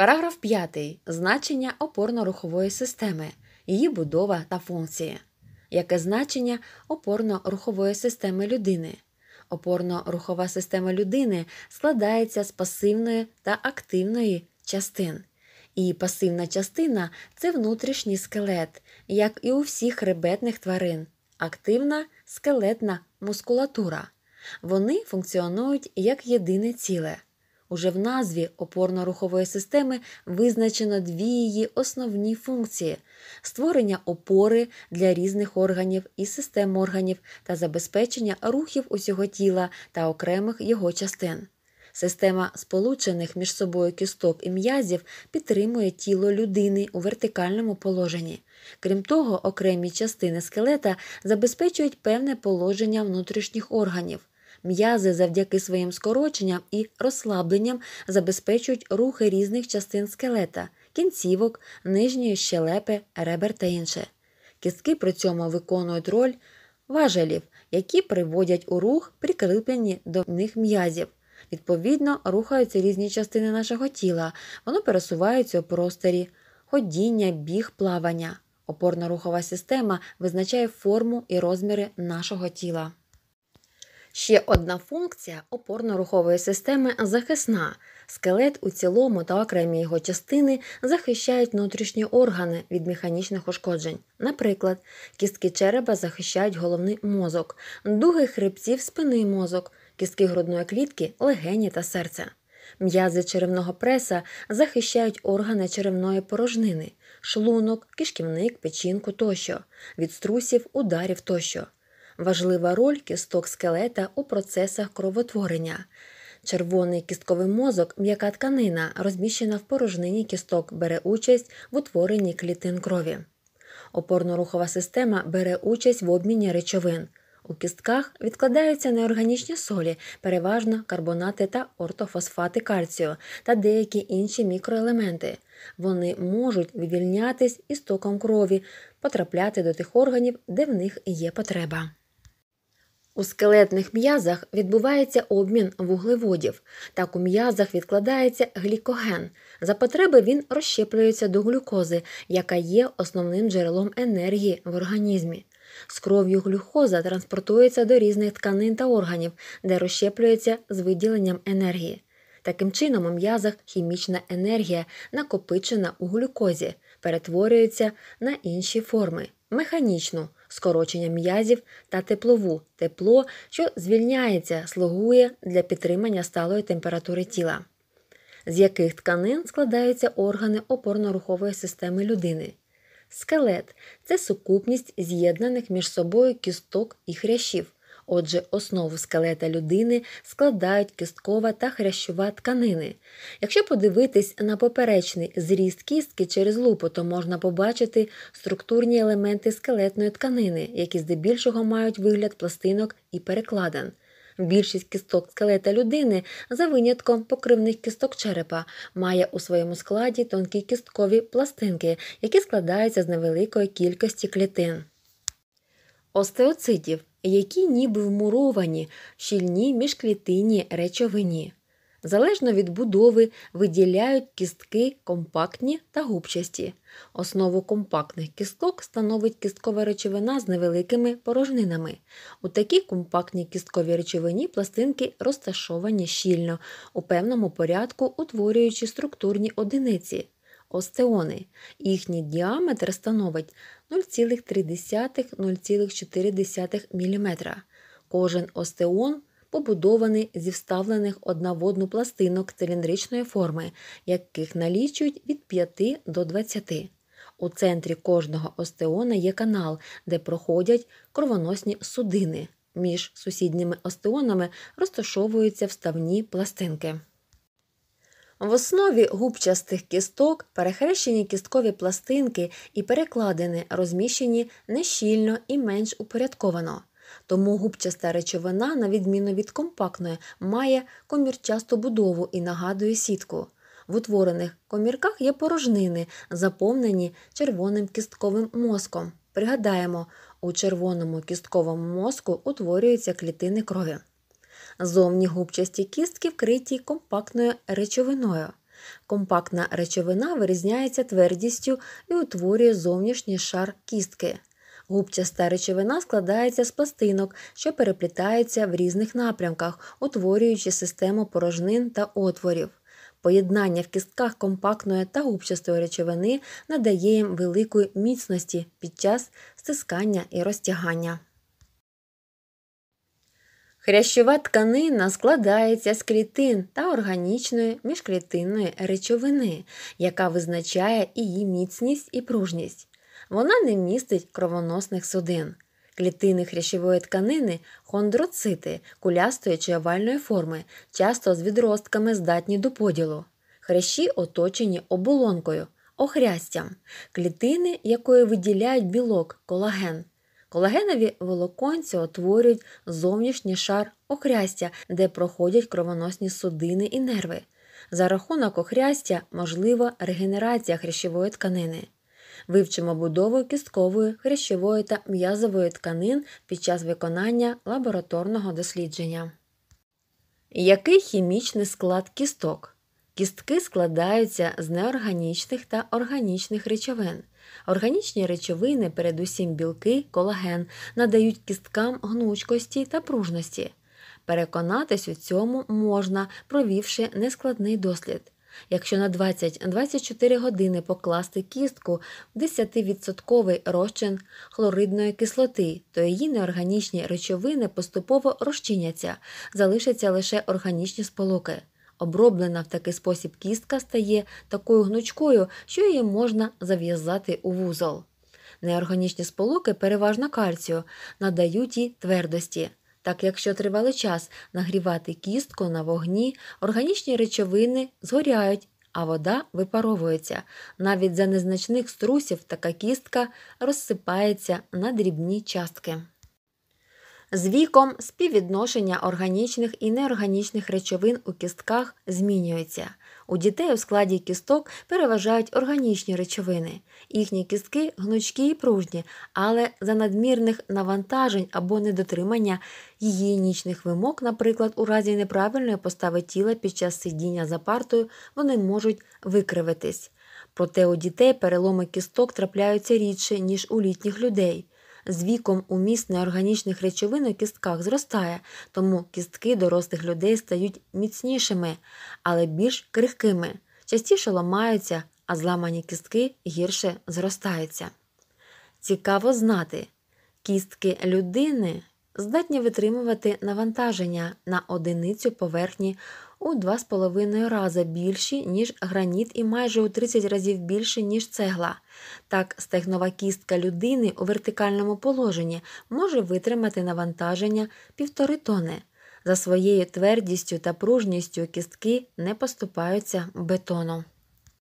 Параграф 5. Значення опорно-рухової системи, її будова та функції. Яке значення опорно-рухової системи людини? Опорно-рухова система людини складається з пасивної та активної частин. І пасивна частина це внутрішній скелет, як і у всіх хребетних тварин, активна скелетна мускулатура. Вони функціонують як єдине ціле. Уже в назві опорно-рухової системи визначено дві її основні функції: створення опори для різних органів і систем органів та забезпечення рухів усього тіла та окремих його частин. Система сполучених між собою кісток і м'язів підтримує тіло людини у вертикальному положенні. Крім того, окремі частини скелета забезпечують певне положення внутрішніх органів. М'язи завдяки своїм скороченням і розслабленням забезпечують рухи різних частин скелета, кінцівок, нижньої щелепи, ребер та інше. Кістки при цьому виконують роль важелів, які приводять у рух прикріплені до них м'язів. Відповідно, рухаються різні частини нашого тіла, воно пересувається у просторі, ходіння, біг, плавання. Опорно-рухова система визначає форму і розміри нашого тіла. Ще одна функція опорно-рухової системи захисна. Скелет у цілому та окремі його частини захищають внутрішні органи від механічних ушкоджень. Наприклад, кістки черева захищають головний мозок, дуги хребців спини мозок, кістки грудної клітки, легені та серце. М'язи черевного преса захищають органи черевної порожнини, шлунок, кишківник, печінку тощо, від струсів, ударів тощо важлива роль кісток скелета у процесах кровотворення. Червоний кістковий мозок, м'яка тканина, розміщена в порожнині кісток, бере участь в утворенні клітин крові. Опорно-рухова система бере участь в обміні речовин. У кістках відкладаються неорганічні солі, переважно карбонати та ортофосфати кальцію та деякі інші мікроелементи. Вони можуть вивільнятись істоком крові, потрапляти до тих органів, де в них є потреба. У скелетних м'язах відбувається обмін вуглеводів. Так у м'язах відкладається глікоген. За потреби він розщеплюється до глюкози, яка є основним джерелом енергії в організмі. З кров'ю глюкоза транспортується до різних тканин та органів, де розщеплюється з виділенням енергії. Таким чином, у м'язах хімічна енергія, накопичена у глюкозі, перетворюється на інші форми механічну скорочення м'язів та теплову тепло, що звільняється, слугує для підтримання сталої температури тіла, з яких тканин складаються органи опорно-рухової системи людини. Скелет це сукупність з'єднаних між собою кісток і хрящів. Отже, основу скелета людини складають кісткова та хрящова тканини. Якщо подивитись на поперечний зріст кістки через лупу, то можна побачити структурні елементи скелетної тканини, які здебільшого мають вигляд пластинок і перекладин. Більшість кісток скелета людини, за винятком покривних кісток черепа, має у своєму складі тонкі кісткові пластинки, які складаються з невеликої кількості клітин. Остеоцитів які ніби вмуровані щільні міжклітинні речовині. Залежно від будови виділяють кістки компактні та губчасті. Основу компактних кісток становить кісткова речовина з невеликими порожнинами. У такій компактній кісткові речовині пластинки розташовані щільно, у певному порядку утворюючи структурні одиниці остеони. Їхній діаметр становить 0,3-0,4 мм. Кожен остеон побудований зі вставлених одна пластинок циліндричної форми, яких налічують від 5 до 20. У центрі кожного остеона є канал, де проходять кровоносні судини. Між сусідніми остеонами розташовуються вставні пластинки. В основі губчастих кісток перехрещені кісткові пластинки і перекладини розміщені нещільно і менш упорядковано. Тому губчаста речовина, на відміну від компактної, має комірчасту будову і нагадує сітку. В утворених комірках є порожнини, заповнені червоним кістковим мозком. Пригадаємо, у червоному кістковому мозку утворюються клітини крові. Зовні губчасті кістки вкриті компактною речовиною. Компактна речовина вирізняється твердістю і утворює зовнішній шар кістки. Губчаста речовина складається з пластинок, що переплітаються в різних напрямках, утворюючи систему порожнин та отворів. Поєднання в кістках компактної та губчастої речовини надає їм великої міцності під час стискання і розтягання. Хрящова тканина складається з клітин та органічної міжклітинної речовини, яка визначає її міцність і пружність. Вона не містить кровоносних судин. Клітини хрящової тканини хондроцити кулястої чи овальної форми, часто з відростками здатні до поділу. Хрящі оточені оболонкою, охрястям, клітини, якої виділяють білок колаген. Колагенові волоконці утворюють зовнішній шар охрястя, де проходять кровоносні судини і нерви. За рахунок охрястя можлива регенерація хрящової тканини. Вивчимо будову кісткової, хрящової та м'язової тканин під час виконання лабораторного дослідження. Який хімічний склад кісток? Кістки складаються з неорганічних та органічних речовин. Органічні речовини, передусім білки, колаген, надають кісткам гнучкості та пружності. Переконатись у цьому можна, провівши нескладний дослід. Якщо на 20-24 години покласти кістку 10% розчин хлоридної кислоти, то її неорганічні речовини поступово розчиняться, залишаться лише органічні сполуки. Оброблена в такий спосіб кістка стає такою гнучкою, що її можна зав'язати у вузол. Неорганічні сполуки, переважно кальцію, надають їй твердості. Так, якщо тривалий час нагрівати кістку на вогні, органічні речовини згоряють, а вода випаровується. Навіть за незначних струсів така кістка розсипається на дрібні частки. З віком співвідношення органічних і неорганічних речовин у кістках змінюється. У дітей у складі кісток переважають органічні речовини. Їхні кістки гнучкі і пружні, але за надмірних навантажень або недотримання гігієнічних вимог, наприклад, у разі неправильної постави тіла під час сидіння за партою, вони можуть викривитись. Проте у дітей переломи кісток трапляються рідше, ніж у літніх людей. З віком уміст неорганічних речовин у кістках зростає, тому кістки дорослих людей стають міцнішими, але більш крихкими, частіше ламаються, а зламані кістки гірше зростаються. Цікаво знати, кістки людини здатні витримувати навантаження на одиницю поверхні у 2,5 рази більші, ніж граніт, і майже у 30 разів більші, ніж цегла. Так, стегнова кістка людини у вертикальному положенні може витримати навантаження півтори тони. За своєю твердістю та пружністю кістки не поступаються бетоном.